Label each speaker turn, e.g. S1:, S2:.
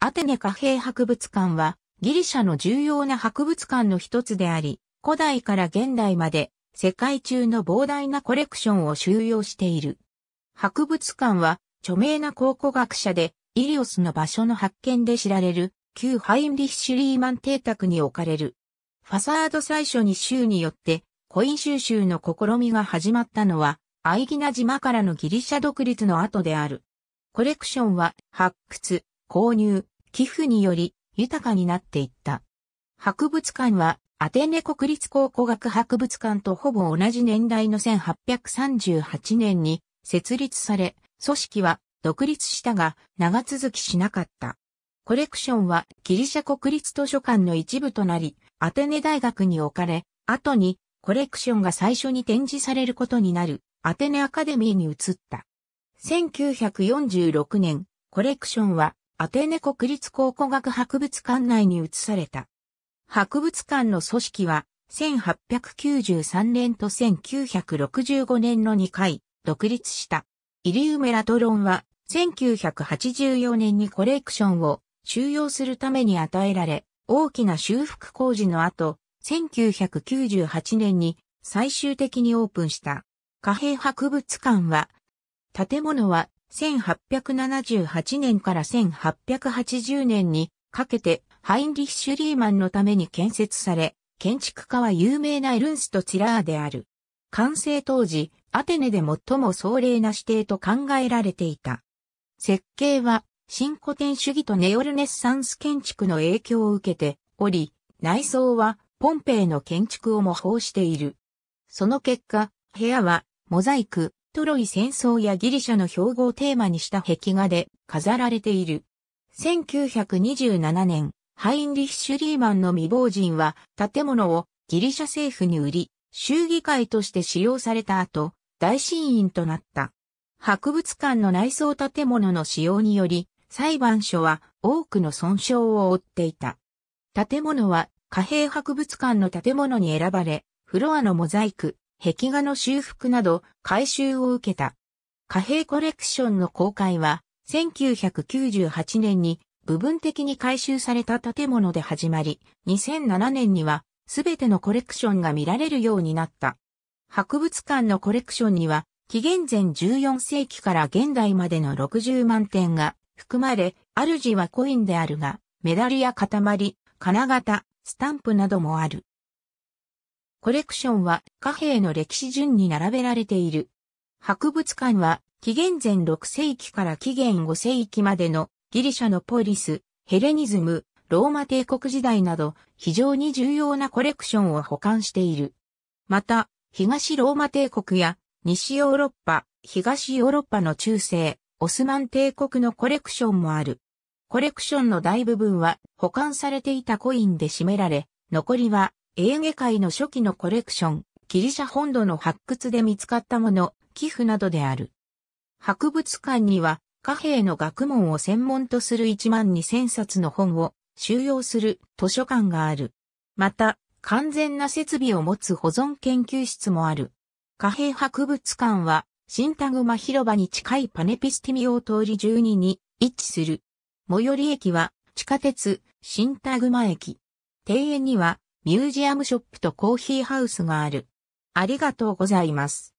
S1: アテネ貨幣博物館はギリシャの重要な博物館の一つであり、古代から現代まで世界中の膨大なコレクションを収容している。博物館は著名な考古学者でイリオスの場所の発見で知られる旧ハインリッシュ・リーマン邸宅に置かれる。ファサード最初に州によってコイン収集の試みが始まったのはアイギナ島からのギリシャ独立の後である。コレクションは発掘、購入、寄付により豊かになっていった。博物館はアテネ国立考古学博物館とほぼ同じ年代の1838年に設立され、組織は独立したが長続きしなかった。コレクションはギリシャ国立図書館の一部となり、アテネ大学に置かれ、後にコレクションが最初に展示されることになるアテネアカデミーに移った。1946年、コレクションはアテネ国立考古学博物館内に移された。博物館の組織は、1893年と1965年の2回、独立した。イリウメラトロンは、1984年にコレクションを収容するために与えられ、大きな修復工事の後、1998年に最終的にオープンした。貨幣博物館は、建物は1878年から1880年にかけてハインリッシュ・リーマンのために建設され、建築家は有名なエルンスト・ツラーである。完成当時、アテネで最も壮麗な指定と考えられていた。設計は新古典主義とネオルネッサンス建築の影響を受けており、内装はポンペイの建築を模倣している。その結果、部屋はモザイク、トロイ戦争やギリシャの標語をテーマにした壁画で飾られている。1927年、ハインリヒ・シュリーマンの未亡人は建物をギリシャ政府に売り、州議会として使用された後、大審員となった。博物館の内装建物の使用により、裁判所は多くの損傷を負っていた。建物は貨幣博物館の建物に選ばれ、フロアのモザイク、壁画の修復など改修を受けた。貨幣コレクションの公開は、1998年に部分的に改修された建物で始まり、2007年にはすべてのコレクションが見られるようになった。博物館のコレクションには、紀元前14世紀から現代までの60万点が含まれ、主はコインであるが、メダルや塊、金型、スタンプなどもある。コレクションは貨幣の歴史順に並べられている。博物館は紀元前6世紀から紀元5世紀までのギリシャのポリス、ヘレニズム、ローマ帝国時代など非常に重要なコレクションを保管している。また、東ローマ帝国や西ヨーロッパ、東ヨーロッパの中世、オスマン帝国のコレクションもある。コレクションの大部分は保管されていたコインで占められ、残りはエーゲ海の初期のコレクション、ギリシャ本土の発掘で見つかったもの、寄付などである。博物館には貨幣の学問を専門とする1万2000冊の本を収容する図書館がある。また、完全な設備を持つ保存研究室もある。貨幣博物館は、新田マ広場に近いパネピスティミオ通り12に位置する。最寄り駅は、地下鉄、新田マ駅。庭園には、ミュージアムショップとコーヒーハウスがある。ありがとうございます。